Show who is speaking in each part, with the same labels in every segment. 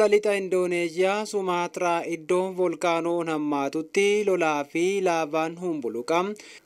Speaker 1: Lola lixa Indooneeziyaa Sumaatiraa iddoo volkaanoon hammaatutti lolaa fi laavaan humbuluqa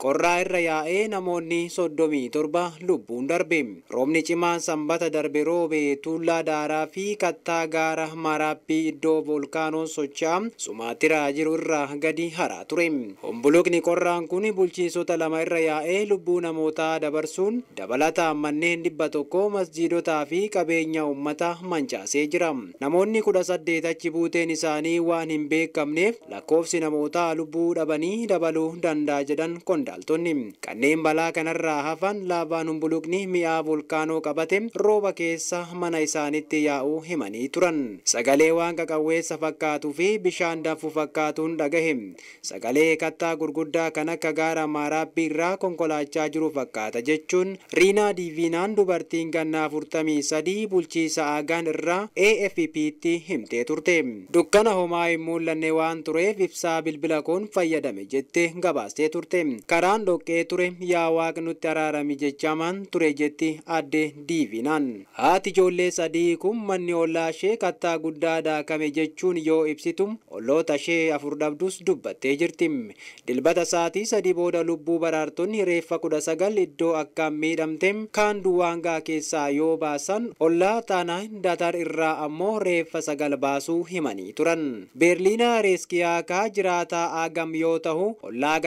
Speaker 1: qorraa irra yaa'ee namoonni soddomii torba lubbuun darbe. Roobni cimaan sanbata darbe roobe tuullaa daaraa fi kattaa gaara Maaraappii iddoo volkaanoon socho'aa Sumaatiraa jiru irraa gadi haraa ture. Humbuluqni qorraan kun bulchiisota lama irra yaa'ee lubbuu namoota dabarsuun dabalataa manneen dhibba tokko masjiidotaa fi qabeenya uummata mancaasee jira. Namoonni kudha saddeetachi buuteen isaanii waan hin beekamneef lakkoofsi namootaa lubbuu dhabanii dabaluu danda'a jedhan kondaaltonni Kanneen balaa kanarraa hafan laavaan humbuluqni mi'aa volkaanoo qabate rooba keessa mana isaanitti yaa'uu himanii turan. Sagalee waan qaqawweessa fakkaatuu fi bishaan danfu fakkaatuun dhagahe. Sagalee kattaa gurguddaa kan akka gaara maaraabbii irraa konkolaachaa jiru fakkaata jechuun riinaa diiviinaan dubartiin gannaa sadii bulchiisa aagaan irraa himtee turte dukkana homaa hin mul'anne waan tureef ibsaa bilbila koon fayyadame jette gabaastee turte karaan dhoqqee ture yaa waaq nutti araarami jechamaan ture jetti adde diivinaan haati ijoollee sadii kun manni ollaa ishee kattaa guddaa daakame jechuun yoo ibsitu ollota ishee afur dhabdus dubbattee jirti dilbata saatii sadii booda lubbuu baraartonni reeffa kudha sagal iddoo akkaan miidhamte kaan duwwaangaa keessaa yoo baasan ollaa taanaa daatar irraa ammoo sagal baasuu himanii turan. Beerliinaa Reeskiyaakaa jiraataa aagam yoo ta'u ollaa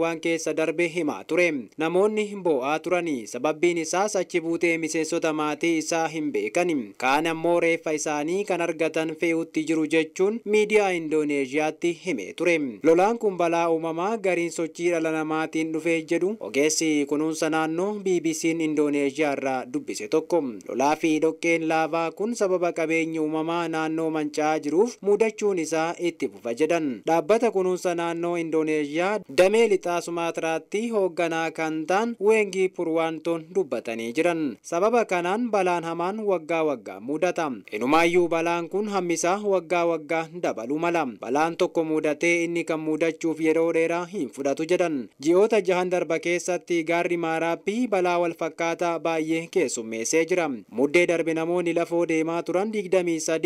Speaker 1: waan keessa darbe himaa ture. Namoonni boo'aa turani sababbiin isaas achi buutee miseensota maatii isaa hin beekan. Kaan ammoo reeffa isaanii kan argatan fe'utti jiru jechuun miidiyaa Indooneeziyaatti himee ture. Lolaan kun balaa uumamaa gariin sochii dhala namaatiin dhufee jedhu ogeessi kunuunsa naannoo BBC'n Indooneeziyaa irraa dubbise tokko. Lolaa fi dhoqqeen laavaa kun sababa qabeenya uumamaa naannoo manca'aa jiruuf mudachuun isaa itti fufa jedhan. Dhaabbata kunuunsa naannoo Indooneeziyaa damee lixaa Sumaatiraatti hoogganaa kan ta'an Weengi Purwaantoon dubbatanii jiran. Sababa kanaan balaan hamaan waggaa waggaa mudata. Inumaayyuu balaan kun hammisaa waggaa waggaa dabaluu mala. Balaan tokko mudatee inni kan mudachuuf yeroo dheeraa hin fudhatu jedhan. Ji'oota jahan darba keessatti gaarri maaraappi balaa walfakkaataa baay'ee keessummeessee jira. Muddee darbe namoonni lafoo deemaa turan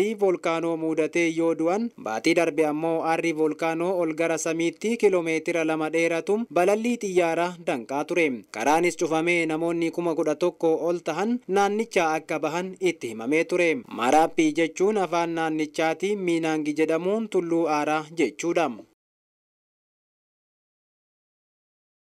Speaker 1: aarrii volkaanoo muudatee yoo du'an baatii darbe ammoo aarrii volkaanoo ol gara samiitti kiilomeetira lama dheeratu balallii xiyyaaraa danqaa ture. Karaanis cufamee namoonni kuma kudha tokko ol tahan naannichaa akka bahan itti himamee ture. Maraappii jechuun afaan naannichaati miinaangi jedhamuun tulluu aaraa jechuudha.